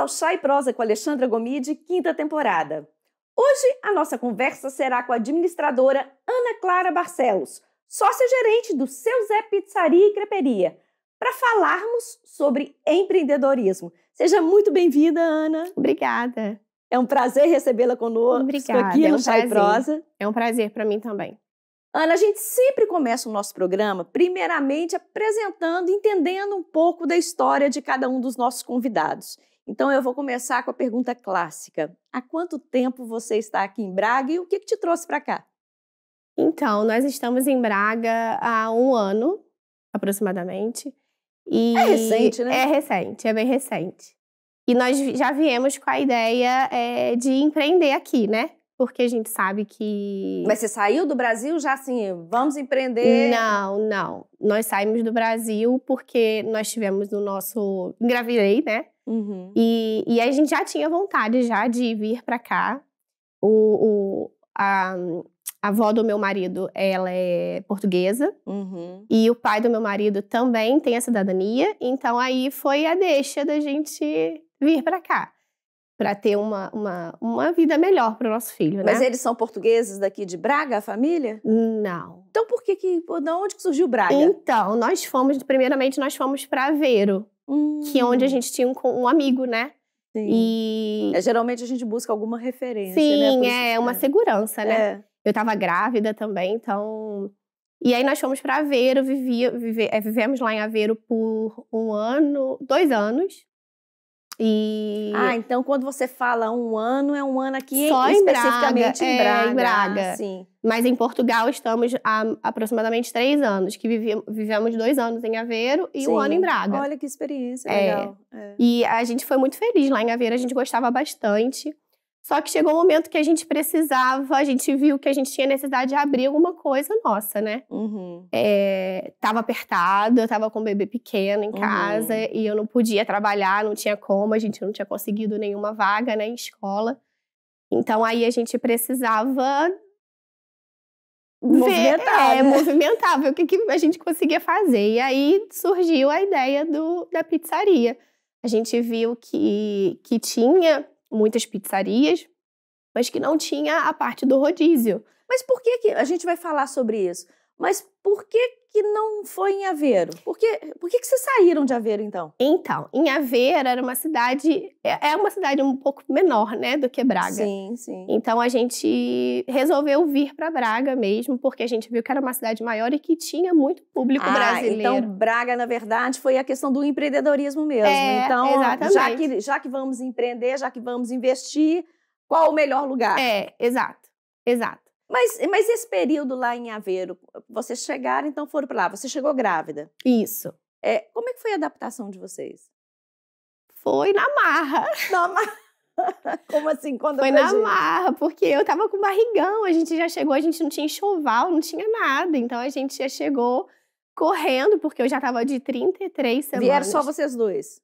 ao Chá e Prosa com Alexandra Gomide, quinta temporada. Hoje a nossa conversa será com a administradora Ana Clara Barcelos, sócia-gerente do Seu Zé Pizzaria e Creperia, para falarmos sobre empreendedorismo. Seja muito bem-vinda, Ana. Obrigada. É um prazer recebê-la conosco Obrigada, é aqui no é um Chá e Prosa. É um prazer para mim também. Ana, a gente sempre começa o nosso programa, primeiramente apresentando, entendendo um pouco da história de cada um dos nossos convidados. Então eu vou começar com a pergunta clássica: há quanto tempo você está aqui em Braga e o que, que te trouxe para cá? Então, nós estamos em Braga há um ano, aproximadamente. E é recente, né? É recente, é bem recente. E nós já viemos com a ideia é, de empreender aqui, né? Porque a gente sabe que. Mas você saiu do Brasil já assim, vamos empreender? Não, não. Nós saímos do Brasil porque nós tivemos no nosso. Engravidei, né? Uhum. E, e a gente já tinha vontade já de vir para cá. O, o, a, a avó do meu marido, ela é portuguesa. Uhum. E o pai do meu marido também tem a cidadania. Então aí foi a deixa da gente vir para cá. Para ter uma, uma, uma vida melhor para o nosso filho, né? Mas eles são portugueses daqui de Braga, a família? Não. Então por que que... De onde que surgiu Braga? Então, nós fomos... Primeiramente, nós fomos para Aveiro Hum. Que é onde a hum. gente tinha um, um amigo, né? Sim. E... É, geralmente a gente busca alguma referência, né, Sim, né? é, é uma segurança, né? É. Eu tava grávida também, então... E aí nós fomos para Aveiro, vivia, vive, é, vivemos lá em Aveiro por um ano, dois anos. E... Ah, então quando você fala um ano, é um ano aqui Só em especificamente em Braga. É, em Braga. Sim. Mas em Portugal estamos há aproximadamente três anos, que vivemos dois anos em Aveiro e Sim. um ano em Braga. Olha que experiência é. legal. É. E a gente foi muito feliz lá em Aveiro, a gente gostava bastante. Só que chegou um momento que a gente precisava, a gente viu que a gente tinha necessidade de abrir alguma coisa nossa, né? Uhum. É, tava apertado, eu tava com um bebê pequeno em casa uhum. e eu não podia trabalhar, não tinha como, a gente não tinha conseguido nenhuma vaga né, em escola. Então aí a gente precisava movimentar, é, né? movimentar, ver o que, que a gente conseguia fazer. E aí surgiu a ideia do, da pizzaria. A gente viu que, que tinha muitas pizzarias, mas que não tinha a parte do rodízio. Mas por que, que a gente vai falar sobre isso? Mas por que, que não foi em Aveiro? Por que, por que, que vocês saíram de Aveiro, então? Então, em Aveiro era uma cidade... É, é uma cidade um pouco menor, né, do que Braga. Sim, sim. Então, a gente resolveu vir para Braga mesmo, porque a gente viu que era uma cidade maior e que tinha muito público ah, brasileiro. Então, Braga, na verdade, foi a questão do empreendedorismo mesmo. É, então, exatamente. Já que, já que vamos empreender, já que vamos investir, qual o melhor lugar? É, exato, exato. Mas, mas esse período lá em Aveiro, vocês chegaram, então foram para lá. Você chegou grávida. Isso. É, como é que foi a adaptação de vocês? Foi na marra. Na marra. Como assim? Quando Foi na gente? marra, porque eu tava com barrigão, a gente já chegou, a gente não tinha enxoval, não tinha nada. Então a gente já chegou correndo, porque eu já tava de 33 semanas. Vieram só vocês dois?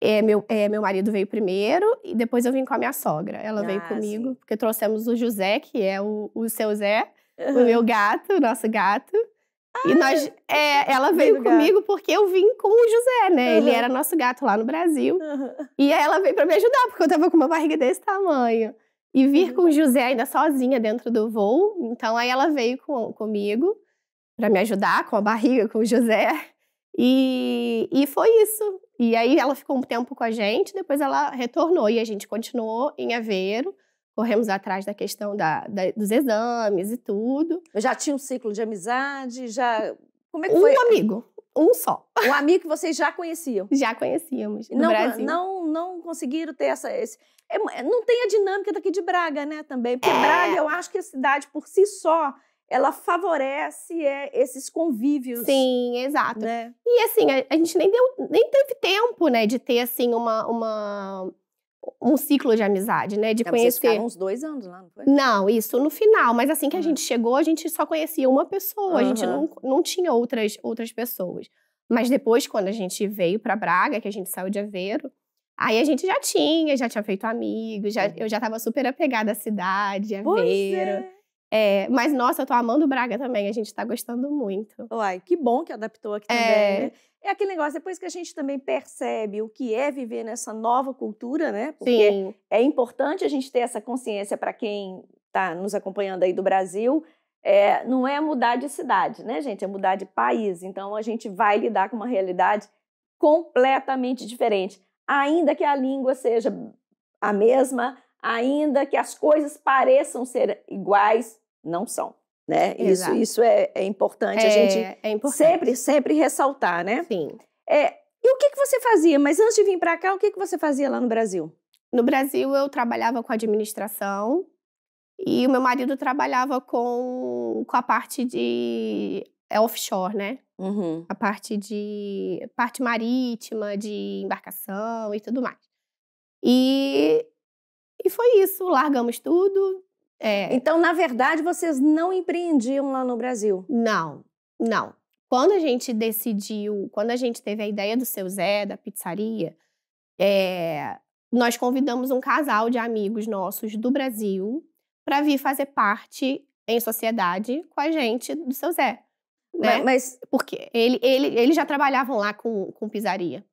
É, meu, é, meu marido veio primeiro e depois eu vim com a minha sogra. Ela ah, veio comigo, sim. porque trouxemos o José, que é o, o seu Zé, uhum. o meu gato, o nosso gato. Ah, e nós, é, ela veio comigo gato. porque eu vim com o José, né? Uhum. Ele era nosso gato lá no Brasil. Uhum. E ela veio para me ajudar, porque eu tava com uma barriga desse tamanho. E vir uhum. com o José ainda sozinha dentro do voo. Então aí ela veio com, comigo para me ajudar com a barriga, com o José. E, e foi isso. E aí ela ficou um tempo com a gente, depois ela retornou e a gente continuou em Aveiro. Corremos atrás da questão da, da dos exames e tudo. Já tinha um ciclo de amizade? Já. Como é que um foi? Um amigo um só. Um amigo que vocês já conheciam. Já conhecíamos. No não, Brasil. não, não conseguiram ter essa. Esse, é, não tem a dinâmica daqui de Braga, né? Também. Porque é. Braga, eu acho que a cidade por si só ela favorece é, esses convívios. Sim, exato. Né? E assim, a, a, gente nem, deu, nem teve tempo, né, de ter assim uma, uma um ciclo de amizade, né, de então, conhecer. Vocês uns dois anos lá, não foi? Não, isso no final. Mas assim que uhum. a gente chegou, a gente só conhecia uma pessoa, uhum. a gente não, não tinha outras outras pessoas. Mas depois, quando a gente veio para Braga, que a gente saiu de Aveiro, Aí a gente já tinha, já tinha feito amigos, já, eu já estava super apegada à cidade, a pois Aveiro. É. É, mas, nossa, eu tô amando o Braga também, a gente tá gostando muito. Uai, que bom que adaptou aqui é. também, é... né? É aquele negócio, depois é que a gente também percebe o que é viver nessa nova cultura, né? Porque Sim. é importante a gente ter essa consciência para quem tá nos acompanhando aí do Brasil, é, não é mudar de cidade, né, gente? É mudar de país. Então a gente vai lidar com uma realidade completamente diferente. Ainda que a língua seja a mesma, ainda que as coisas pareçam ser iguais, não são. Né? Isso, isso é, é importante é, a gente é, é importante. sempre, sempre ressaltar, né? Sim. É, e o que, que você fazia? Mas antes de vir para cá, o que, que você fazia lá no Brasil? No Brasil, eu trabalhava com administração e o meu marido trabalhava com, com a parte de é offshore, né? Uhum. A parte de parte marítima, de embarcação e tudo mais. E, e foi isso. Largamos tudo, é. Então, na verdade, vocês não empreendiam lá no Brasil? Não, não. Quando a gente decidiu, quando a gente teve a ideia do seu Zé, da pizzaria, é, nós convidamos um casal de amigos nossos do Brasil para vir fazer parte em sociedade com a gente do seu Zé. Né? Mas, mas, Porque ele, ele, eles já trabalhavam lá com, com pizzaria.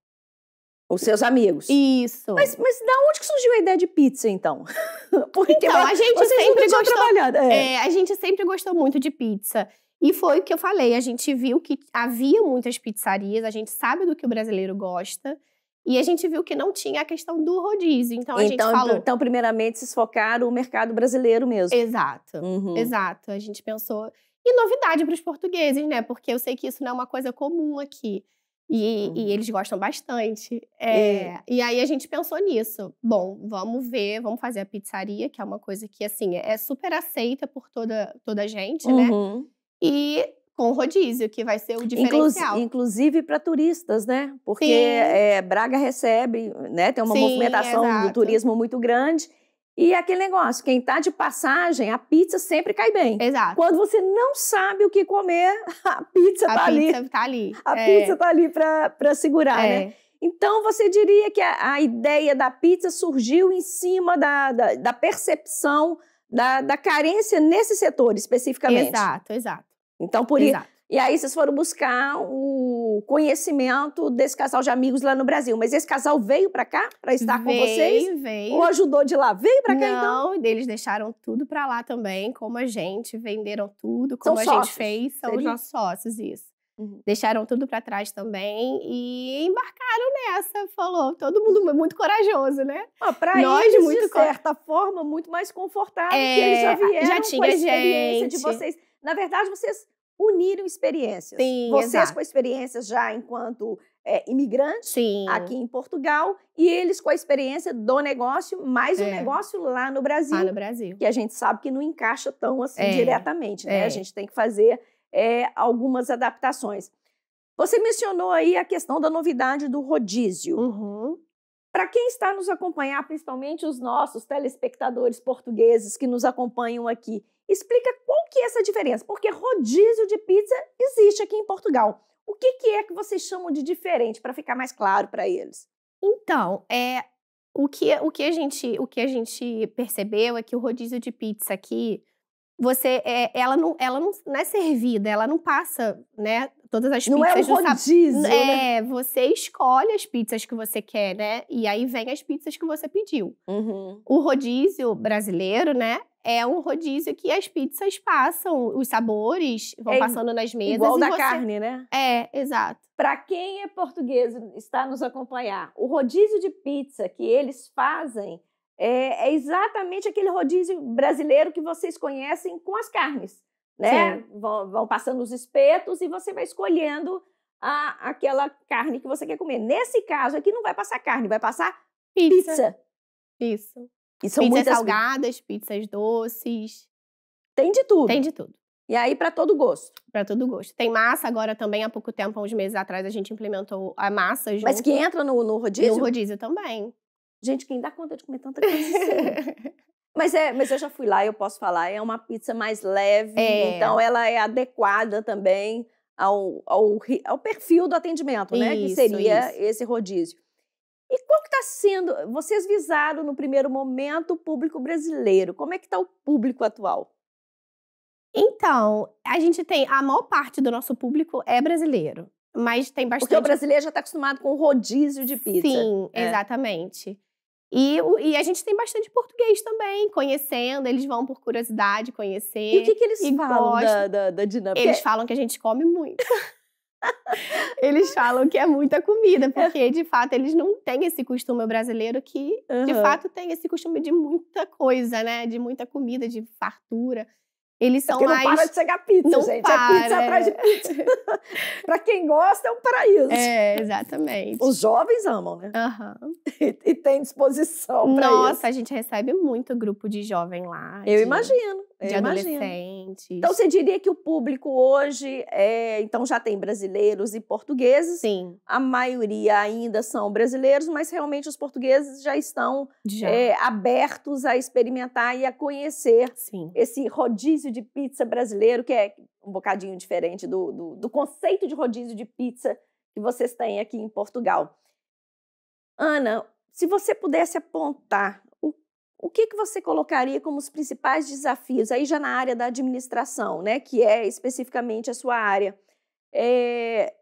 Os seus amigos. Isso. Mas, mas da onde que surgiu a ideia de pizza, então? Porque então, a gente sempre gostou, É. É, a gente sempre gostou muito de pizza. E foi o que eu falei, a gente viu que havia muitas pizzarias, a gente sabe do que o brasileiro gosta, e a gente viu que não tinha a questão do rodízio. Então a então, gente falou. Então, primeiramente, se focar no mercado brasileiro mesmo. Exato, uhum. exato. A gente pensou. E novidade para os portugueses, né? Porque eu sei que isso não é uma coisa comum aqui. E, uhum. e eles gostam bastante. É, e... É, e aí a gente pensou nisso. Bom, vamos ver, vamos fazer a pizzaria, que é uma coisa que, assim, é super aceita por toda, toda a gente, né? uhum. né? E com rodízio, que vai ser o diferencial. inclusive para turistas, né? Porque é, Braga recebe, né? Tem uma Sim, movimentação exato. do turismo muito grande. E aquele negócio, quem está de passagem, a pizza sempre cai bem. Exato. Quando você não sabe o que comer, a pizza está ali. A pizza está ali. A é. pizza está ali para segurar, é. né? Então, você diria que a, a, ideia da pizza surgiu em cima da, da, da percepção da, da carência nesse setor especificamente. Exato, exato. Então, por exato. E aí vocês foram buscar o conhecimento desse casal de amigos lá no Brasil. Mas esse casal veio para cá para estar veio, com vocês? Veio. veio Ou ajudou de lá? Veio para cá Não, então? Não, eles deixaram tudo para lá também, como a gente, venderam tudo, como são a sócios, gente fez, são seria? os nossos sócios isso. Uhum. Deixaram tudo para trás também e embarcaram nessa. Falou, todo mundo muito corajoso, né? Ah, pra Nós, eles, muito de certa forma, muito mais confortável, é, que eles é, já vieram já tinha com a experiência gente. de vocês. Na verdade, vocês uniram experiências. Sim, Vocês exato. com experiências já enquanto é, imigrantes Sim. aqui em Portugal e eles com a experiência do negócio, mais é. um negócio lá no Brasil. Lá no Brasil. Que a gente sabe que não encaixa tão assim é. diretamente, né? A é. gente tem que fazer eh, algumas adaptações. Você mencionou aí a questão da novidade do rodízio. Uhum. Para quem está nos acompanhar, principalmente os nossos telespectadores portugueses que nos acompanham aqui, Explica qual que é essa diferença, porque rodízio de pizza existe aqui em Portugal. O que, que é que vocês chamam de diferente para ficar mais claro para eles? Então, é o que, o que a gente o que a gente percebeu é que o rodízio de pizza aqui você é, ela não ela não, não é servida, ela não passa, né, todas as não é pizzas. Não é um rodízio, né? É, você escolhe as pizzas que você quer, né? E aí vem as pizzas que você pediu. Uhum. O rodízio brasileiro, né, é um rodízio que as pizzas passam, os sabores vão é, passando nas mesas. Igual da você... carne, né? É, exato. Para quem é português está nos acompanhar, o rodízio de pizza que eles fazem é, é exatamente aquele rodízio brasileiro que vocês conhecem com as carnes, né? Vão, vão, passando os espetos e você vai escolhendo a, aquela carne que você quer comer. Nesse caso aqui não vai passar carne, vai passar pizza. pizza. Isso. E são pizzas muitas... salgadas, pizzas doces. Tem de tudo. Tem de tudo. E aí, para todo gosto. Para todo gosto. Tem massa agora também, há pouco tempo, há uns meses atrás, a gente implementou a massa junto. Mas que entra no, no rodízio? No rodízio também. Gente, quem dá conta de comer tanta coisa assim? Mas, é, mas eu já fui lá, eu posso falar, é uma pizza mais leve, é. então ela é adequada também ao, ao, ao perfil do atendimento, né? Isso, que seria isso. esse rodízio. E qual que está sendo? Vocês visaram no primeiro momento o público brasileiro. Como é que está o público atual? Então, a gente tem a maior parte do nosso público é brasileiro, mas tem bastante. Porque o brasileiro já está acostumado com o rodízio de pizza. Sim, é. exatamente. E, e, a gente tem bastante português também, conhecendo, eles vão por curiosidade conhecer. E o que, que eles falam da, da, da dinâmica? Eles falam que a gente come muito. eles falam que é muita comida, porque de fato eles não têm esse costume brasileiro que uhum. de fato tem esse costume de muita coisa, né? De muita comida, de fartura. Eles é são é mais. Não para de chegar pizza, não gente. Para. É pizza atrás de é. pizza. pra quem gosta, é um paraíso. É, exatamente. Os jovens amam, né? Uhum. E, e tem disposição isso. Nossa, a gente recebe muito grupo de jovem lá. Eu de... imagino. É, de então, adolescentes. Então você diria que o público hoje é, então já tem brasileiros e portugueses. Sim. A maioria ainda são brasileiros, mas realmente os portugueses já estão já. É, abertos a experimentar e a conhecer Sim. esse rodízio de pizza brasileiro que é um bocadinho diferente do, do, do conceito de rodízio de pizza que vocês têm aqui em Portugal. Ana, se você pudesse apontar o que, que você colocaria como os principais desafios, aí já na área da administração, né, que é especificamente a sua área? É,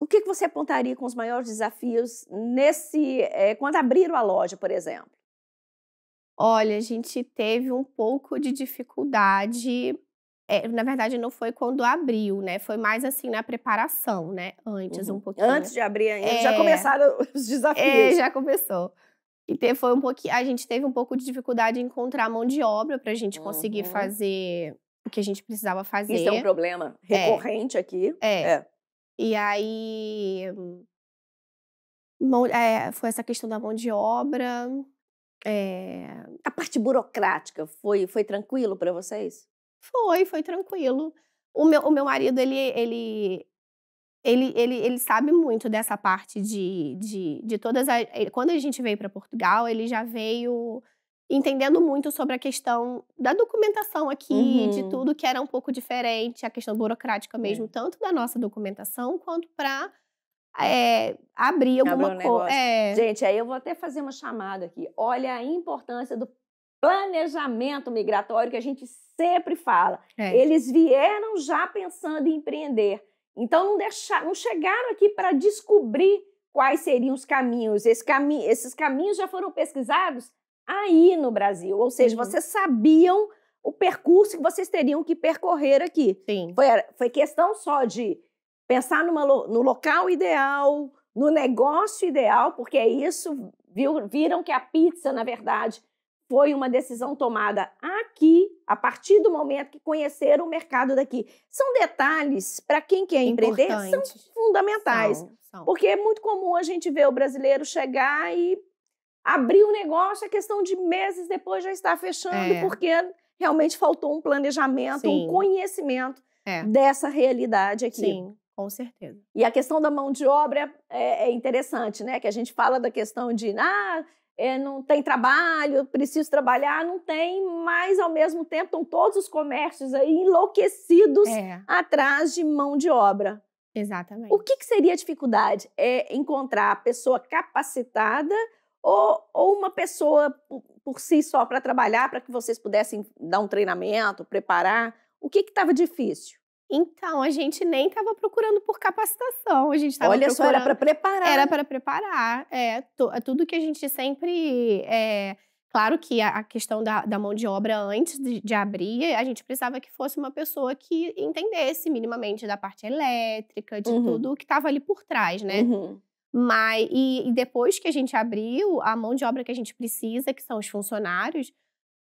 o que, que você apontaria com os maiores desafios nesse é, quando abriram a loja, por exemplo? Olha, a gente teve um pouco de dificuldade. É, na verdade, não foi quando abriu, né? Foi mais assim na preparação, né? Antes, uhum. um pouquinho. Antes de abrir ainda. É, já começaram os é, desafios. É, já começou e foi um pouquinho. A gente teve um pouco de dificuldade em encontrar mão de obra para a gente conseguir uhum. fazer o que a gente precisava fazer. Isso é um problema é. recorrente é. aqui. É. é. E aí. Mão, é, foi essa questão da mão de obra. É. A parte burocrática foi, foi tranquilo para vocês? Foi, foi tranquilo. O meu, o meu marido, ele, ele ele, ele, ele sabe muito dessa parte de, de, de todas as. Eh, quando a gente veio para Portugal, ele já veio entendendo muito sobre a questão da documentação aqui, uhum. de tudo que era um pouco diferente, a questão burocrática é. mesmo, é. tanto da nossa documentação quanto para é, eh, abrir alguma um coisa. É... Gente, aí eu vou até fazer uma chamada aqui. Olha a importância do planejamento migratório que a gente sempre fala. É. Eles vieram já pensando em empreender. Então não, deixar, não chegaram aqui para descobrir quais seriam os caminhos. Esse cami esses caminhos já foram pesquisados aí no Brasil, ou seja, uhum. vocês sabiam o percurso que vocês teriam que percorrer aqui. Sim. Foi, eh, foi questão só de pensar numa, no local ideal, no negócio ideal, porque é isso, viu, viram que a pizza, na verdade, foi uma decisão tomada aqui, a partir do momento que conheceram o mercado daqui. São detalhes, para quem quer empreender, são fundamentais. São, são. Porque é muito comum a gente ver o brasileiro chegar e abrir o um negócio, a questão de meses depois já está fechando, é. porque realmente faltou um planejamento, Sim. um conhecimento é. dessa realidade aqui. Sim. Com certeza. E a questão da mão de obra é, é, interessante, né? Que a gente fala da questão de, ah, é, não tem trabalho, preciso trabalhar, não tem, mas ao mesmo tempo estão todos os comércios aí enlouquecidos é. atrás de mão de obra. Exatamente. O que, que, seria a dificuldade? É encontrar a pessoa capacitada ou, ou uma pessoa por, por si só para trabalhar, para que vocês pudessem dar um treinamento, preparar? O que estava difícil? Então, a gente nem estava procurando por capacitação, a gente estava Olha procurando... só, era para preparar. Era para preparar, é, é, tudo que a gente sempre... É, claro que a, a questão da, da, mão de obra antes de, de abrir, a gente precisava que fosse uma pessoa que entendesse minimamente da parte elétrica, de uhum. tudo que estava ali por trás, né? Uhum. Mas, e, e, depois que a gente abriu, a mão de obra que a gente precisa, que são os funcionários,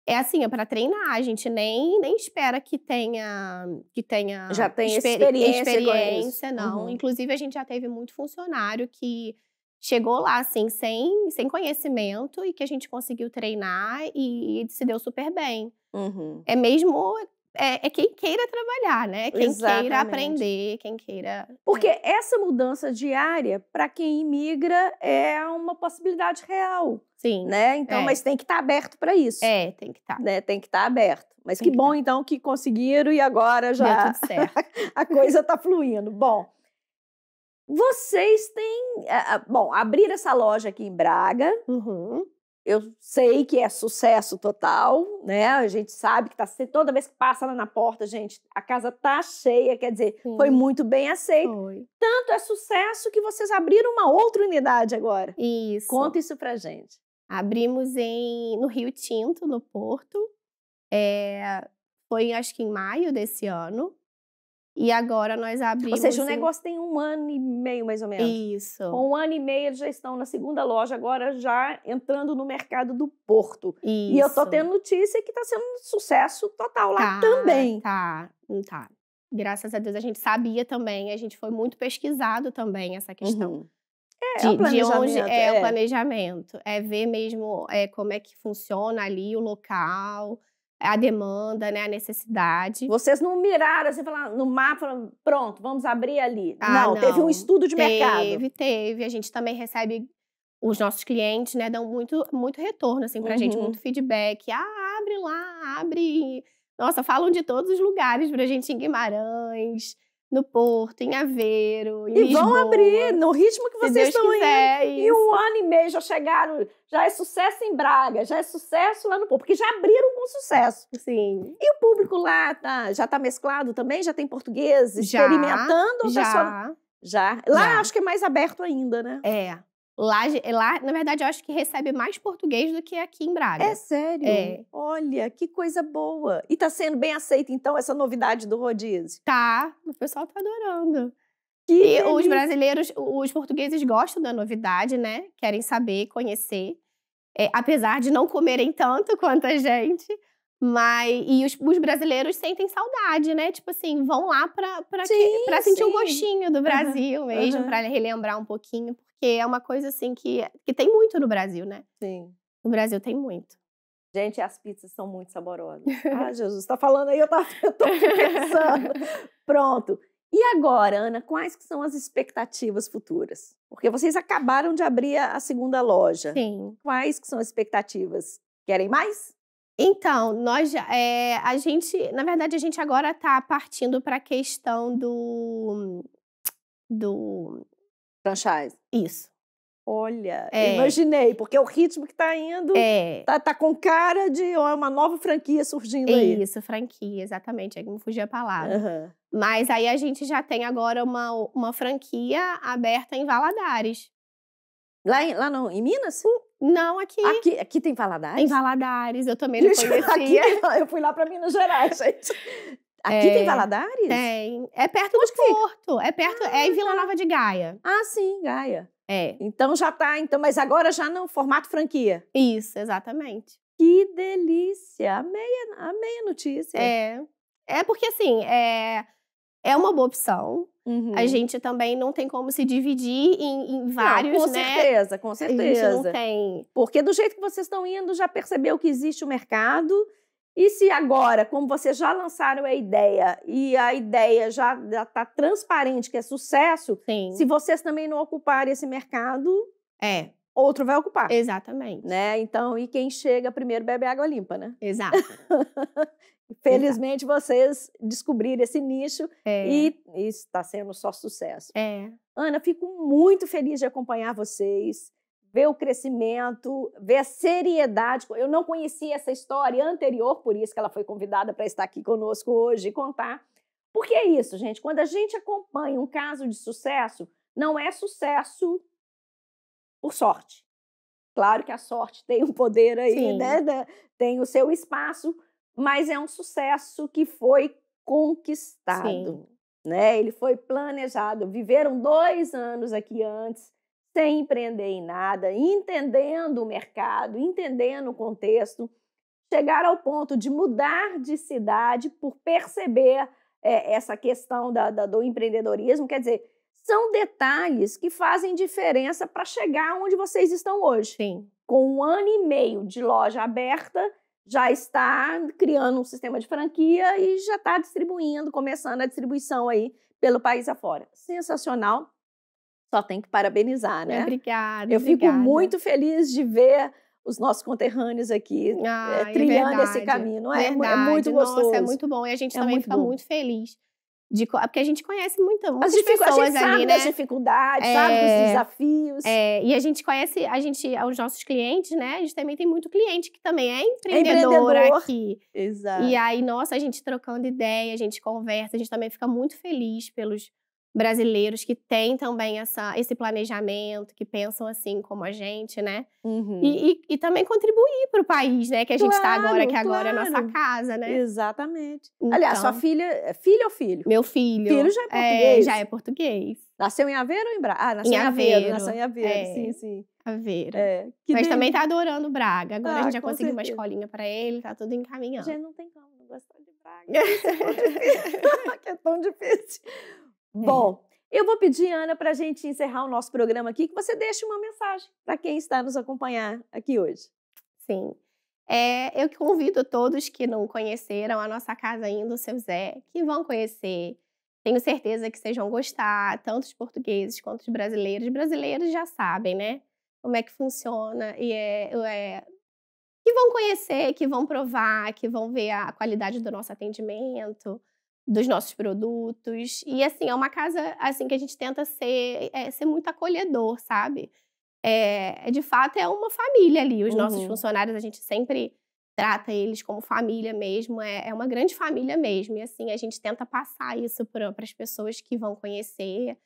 é assim, é para treinar, a gente nem, nem espera que tenha que tenha já tem experiência, experiência não. Uhum. Inclusive a gente já teve muito funcionário que chegou lá assim sem sem conhecimento e que a gente conseguiu treinar e, e se deu super bem. Uhum. É mesmo é, é, quem queira trabalhar, né? É quem Exatamente. queira aprender, quem queira. Né. Porque essa mudança diária, para quem imigra, é uma possibilidade real. Sim. Né? Então, é. mas tem que estar tá aberto para isso. É, tem que estar. Tá. Né? Tem que estar tá aberto. Mas que, bom, tá. então, que conseguiram e agora já Tudo certo. a coisa está fluindo. Bom, vocês têm. Eh, ah, bom, abrir essa loja aqui em Braga. Uhum. Eu sei que é sucesso total, né? A gente sabe que tá toda vez que passa lá na porta, gente, a casa tá cheia, quer dizer, Sim. foi muito bem aceito. Foi. Tanto é sucesso que vocês abriram uma outra unidade agora. Isso. Conta isso pra gente. Abrimos em no Rio Tinto, no Porto. É, foi acho que em maio desse ano. E agora nós abrimos. Ou seja, o negócio tem um ano e meio, mais ou menos. Isso. Com um ano e meio, eles já estão na segunda loja, agora já entrando no mercado do Porto. Isso. E eu tô tendo notícia que tá sendo um sucesso total lá tá, também. Tá, tá. Graças a Deus a gente sabia também, a gente foi muito pesquisado também essa questão. Uhum. É, é de, é o planejamento. Onde, é, é, o planejamento. É ver mesmo é, como é que funciona ali o local, a demanda, né, a necessidade. Vocês não miraram assim, falaram, no mapa, pronto, vamos abrir ali. Ah, não, não, teve um estudo de teve, mercado. Teve, teve. A gente também recebe os nossos clientes, né, dão muito muito retorno assim pra uhum. gente, muito feedback. Ah, abre lá, abre. Nossa, falam de todos os lugares pra gente em Guimarães, no Porto, em Aveiro, em E Lisboa. vão abrir no ritmo que vocês estão indo. Isso. um ano e meio já chegaram, já é sucesso em Braga, já é sucesso lá no Porto, porque já abriram com sucesso. Sim. E o público lá tá, já está mesclado também? Já tem portugueses já, experimentando? Tá já, já. Já. Lá já. acho que é mais aberto ainda, né? É. Lá, lá, na verdade, eu acho que recebe mais português do que aqui em Braga. É sério? É. Olha, que coisa boa. E está sendo bem aceita, então, essa novidade do rodízio? Tá, o pessoal está adorando. Que e delícia. os brasileiros, os portugueses gostam da novidade, né? Querem saber, conhecer. É, apesar de não comerem tanto quanto a gente, mas, e os, os, brasileiros sentem saudade, né? Tipo assim, vão lá pra, pra, sim, que, pra sentir o um gostinho do Brasil uhum, mesmo, uhum. pra relembrar um pouquinho, porque é uma coisa assim que, que tem muito no Brasil, né? Sim. No Brasil tem muito. Gente, as pizzas são muito saborosas. ah, Jesus, tá falando aí, eu, tava, eu tô pensando. Pronto. E agora, Ana, quais que são as expectativas futuras? Porque vocês acabaram de abrir a segunda loja. Sim. Quais que são as expectativas? Querem mais? Então, nós é, a gente, na verdade, a gente agora está partindo para a questão do do franchise. Isso. Olha, é. imaginei, porque é o ritmo que está indo é. tá, tá com cara de é uma nova franquia surgindo aí. Isso, franquia, exatamente, é que me fugia a palavra. Uhum. Mas aí a gente já tem agora uma, uma franquia aberta em Valadares. Lá, em, lá não em Minas? Hum, não, aqui. Aqui, aqui tem Valadares? Em Valadares, eu também não conhecia. Aqui, eu fui lá para Minas Gerais, gente. Aqui é, tem Valadares? Tem. É perto Onde do fica? Porto. É perto, ah, é em Vila ah. Nova de Gaia. Ah, sim, Gaia. É. Então já tá, então, mas agora já no formato franquia. Isso, exatamente. Que delícia! Amei, amei a notícia. É. É porque assim, é, é uma boa opção. Uhum. A gente também não tem como se dividir em, em vários, não, com né? certeza, com certeza. A gente não tem. Porque do jeito que vocês estão indo, já percebeu que existe o mercado. E se agora, como vocês já lançaram a ideia e a ideia já está transparente que é sucesso, Sim. se vocês também não ocuparem esse mercado, é outro vai ocupar. Exatamente. Né? Então, e quem chega primeiro bebe água limpa, né? Exato. Felizmente Exato. vocês descobriram esse nicho é. e está sendo só sucesso. É. Ana, fico muito feliz de acompanhar vocês, ver o crescimento, ver a seriedade. Eu não conhecia essa história anterior, por isso que ela foi convidada para estar aqui conosco hoje e contar. Porque é isso, gente. Quando a gente acompanha um caso de sucesso, não é sucesso por sorte. Claro que a sorte tem um poder aí, né, né? Tem o seu espaço mas é um sucesso que foi conquistado. Sim. Né? Ele foi planejado. Viveram dois anos aqui antes, sem empreender em nada, entendendo o mercado, entendendo o contexto, chegaram ao ponto de mudar de cidade por perceber é, essa questão da, da, do empreendedorismo. Quer dizer, são detalhes que fazem diferença para chegar onde vocês estão hoje. Sim. Com um ano e meio de loja aberta já está criando um sistema de franquia e já está distribuindo, começando a distribuição aí pelo país afora. Sensacional. Só tem que parabenizar, né? Obrigada. Eu fico obrigada. muito feliz de ver os nossos conterrâneos aqui eh, ah, é, trilhando é esse caminho, não é? É muito gostoso. Nossa, é muito bom. E a gente é também muito fica bom. muito feliz de, porque a gente conhece muito muitas as ali, né? As dificuldades, é, sabe? Os desafios. É, e a gente conhece, a gente, os nossos clientes, né? A gente também tem muito cliente que também é empreendedor, é empreendedor. aqui. Exato. E aí, nossa, a gente trocando ideia, a gente conversa, a gente também fica muito feliz pelos brasileiros que têm também essa, esse planejamento, que pensam assim como a gente, né? Uhum. E, e, e, também contribuir para o país, né? Que a gente está agora, que agora é claro. é nossa casa, né? Exatamente. Então, Aliás, sua então filha, é filho ou filho? Meu filho. Filho já é, é português. É, já é português. Nasceu em Aveiro ou em Braga? Ah, nasceu em Aveiro. Em Aveiro nasceu em Aveiro, é. sim, sim. Aveiro. É. Que Mas também tá adorando Braga. Agora ah, a gente já conseguiu certeza. uma escolinha para ele, tá tudo encaminhando. Já não tem como não gostar de Braga. é tão difícil. que é tão difícil. É. Bom, eu vou pedir, Ana, para a gente encerrar o nosso programa aqui, que você deixe uma mensagem para quem está nos acompanhar aqui hoje. Sim. É, eu convido todos que não conheceram a nossa casa ainda, o seu Zé, que vão conhecer. Tenho certeza que vocês vão gostar, tanto os portugueses quanto os brasileiros. Os brasileiros já sabem, né? Como é que funciona. E é, é, que vão conhecer, que vão provar, que vão ver a qualidade do nosso atendimento dos nossos produtos. E assim, é uma casa assim que a gente tenta ser, é, ser muito acolhedor, sabe? É, é de fato, é uma família ali. Os uhum. nossos funcionários, a gente sempre trata eles como família mesmo, é, é uma grande família mesmo. E assim, a gente tenta passar isso para as pessoas que vão conhecer.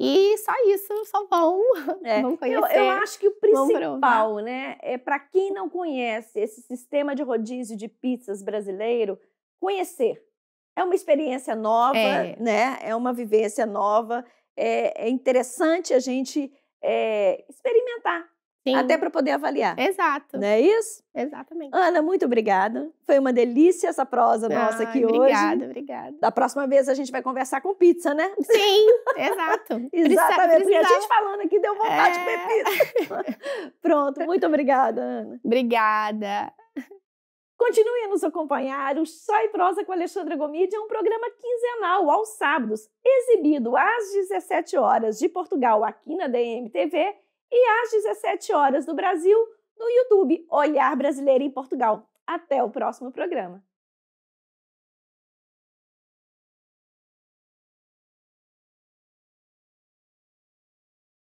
E só isso, só vão, é. vão conhecer. Eu, eu, acho que o principal, né, é para quem não conhece esse sistema de rodízio de pizzas brasileiro, conhecer é uma experiência nova, é. né? É uma vivência nova. É, é interessante a gente é, experimentar. Sim. Até para poder avaliar. Exato. Não é isso? Exatamente. Ana, muito obrigada. Foi uma delícia essa prosa nossa ah, aqui obrigada, hoje. Obrigada, obrigada. Da próxima vez a gente vai conversar com pizza, né? Sim, exato. Exatamente. Precisava. a gente falando aqui deu vontade é... de comer é. pizza. Pronto, muito obrigada, Ana. Obrigada. Continue a nos acompanhar. O Chá e Prosa com Alexandra Gomide é um programa quinzenal, aos sábados, exibido às 17 horas de Portugal aqui na DMTV e às 17 horas do Brasil no YouTube Olhar Brasileiro em Portugal. Até o próximo programa.